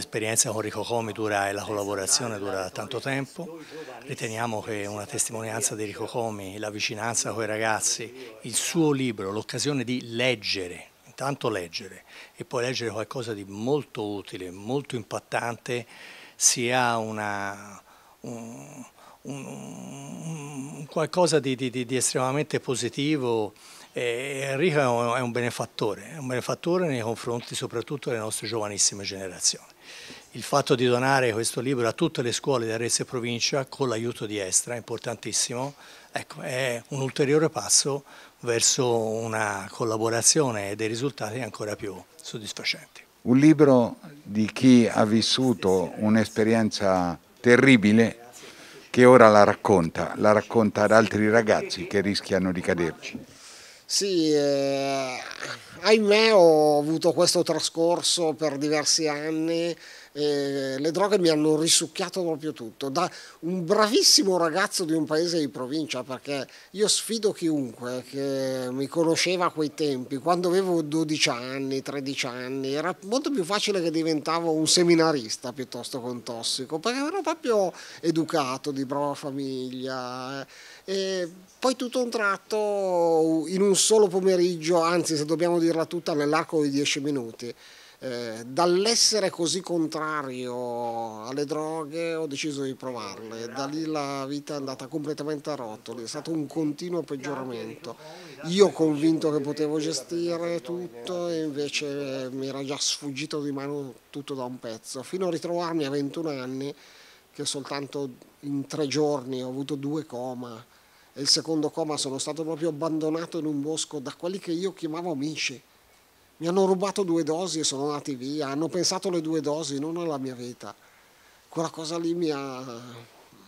l'esperienza con Rico Comi dura, e la collaborazione dura tanto tempo, riteniamo che una testimonianza di Rico Comi, la vicinanza con i ragazzi, il suo libro, l'occasione di leggere, intanto leggere e poi leggere qualcosa di molto utile, molto impattante, sia una, un, un, un qualcosa di, di, di estremamente positivo eh, Enrico è un, benefattore, è un benefattore nei confronti soprattutto delle nostre giovanissime generazioni. Il fatto di donare questo libro a tutte le scuole di Arezzo e provincia con l'aiuto di Estra importantissimo, ecco, è un ulteriore passo verso una collaborazione e dei risultati ancora più soddisfacenti. Un libro di chi ha vissuto un'esperienza terribile che ora la racconta, la racconta ad altri ragazzi che rischiano di caderci. Sì, eh, ahimè ho avuto questo trascorso per diversi anni e le droghe mi hanno risucchiato proprio tutto, da un bravissimo ragazzo di un paese di provincia, perché io sfido chiunque che mi conosceva a quei tempi, quando avevo 12 anni, 13 anni, era molto più facile che diventavo un seminarista piuttosto che un tossico, perché ero proprio educato, di brava famiglia. Eh. E poi tutto un tratto, in un solo pomeriggio, anzi se dobbiamo dirla tutta nell'arco di dieci minuti. Eh, dall'essere così contrario alle droghe ho deciso di provarle, da lì la vita è andata completamente a rotoli, è stato un continuo peggioramento. Io convinto che potevo gestire tutto e invece mi era già sfuggito di mano tutto da un pezzo, fino a ritrovarmi a 21 anni che soltanto in tre giorni ho avuto due coma e il secondo coma sono stato proprio abbandonato in un bosco da quelli che io chiamavo amici. Mi hanno rubato due dosi e sono andati via, hanno pensato alle due dosi, non alla mia vita. Quella cosa lì mi ha,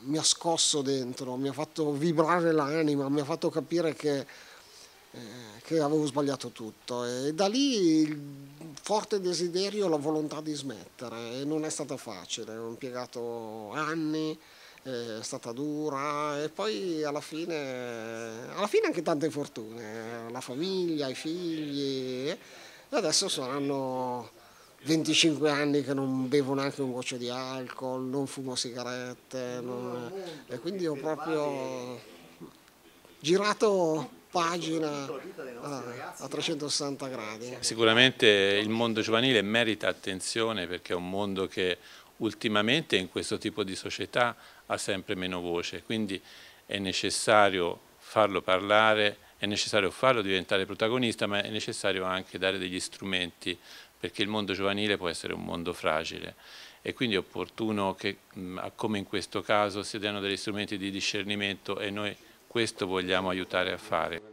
mi ha scosso dentro, mi ha fatto vibrare l'anima, mi ha fatto capire che, eh, che avevo sbagliato tutto. E da lì il forte desiderio, la volontà di smettere. E non è stata facile, ho impiegato anni. Eh, è stata dura e poi alla fine, alla fine anche tante fortune, la famiglia, i figli e adesso saranno 25 anni che non bevo neanche un goccio di alcol, non fumo sigarette non... e quindi ho proprio girato pagina eh, a, a 360 gradi. Sicuramente il mondo giovanile merita attenzione perché è un mondo che ultimamente in questo tipo di società ha sempre meno voce, quindi è necessario farlo parlare, è necessario farlo diventare protagonista, ma è necessario anche dare degli strumenti, perché il mondo giovanile può essere un mondo fragile e quindi è opportuno che, come in questo caso, si diano degli strumenti di discernimento e noi questo vogliamo aiutare a fare.